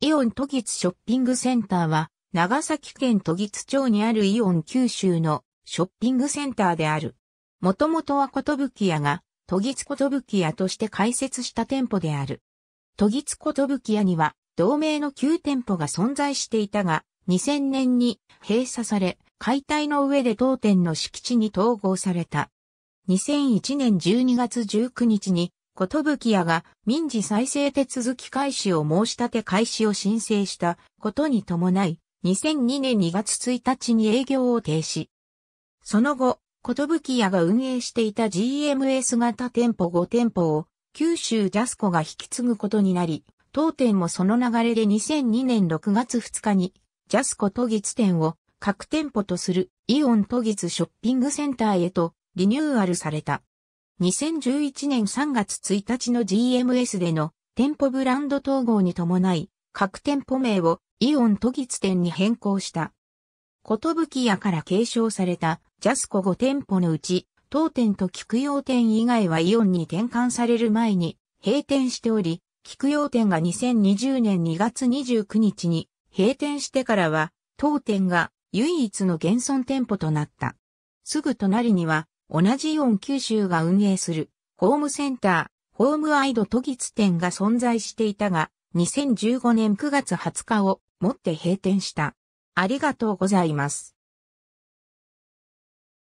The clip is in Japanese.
イオン都ギショッピングセンターは、長崎県都ギ町にあるイオン九州のショッピングセンターである。もともとはことぶき屋が、都議ことぶき屋として開設した店舗である。都ギことぶき屋には、同名の9店舗が存在していたが、2000年に閉鎖され、解体の上で当店の敷地に統合された。2001年12月19日にき屋が民事再生手続き開始を申し立て開始を申請したことに伴い、2002年2月1日に営業を停止。その後、き屋が運営していた GMS 型店舗5店舗を九州ジャスコが引き継ぐことになり、当店もその流れで2002年6月2日にジャスコ都月店を各店舗とするイオン都月ショッピングセンターへとリニューアルされた。2011年3月1日の GMS での店舗ブランド統合に伴い、各店舗名をイオン都立店に変更した。ことぶき屋から継承されたジャスコ5店舗のうち、当店と菊陽店以外はイオンに転換される前に閉店しており、菊陽店が2020年2月29日に閉店してからは、当店が唯一の現存店舗となった。すぐ隣には同じイオン九州が運営するホームセンター、ホームアイド都立店が存在していたが、2015年9月20日をもって閉店した。ありがとうございます。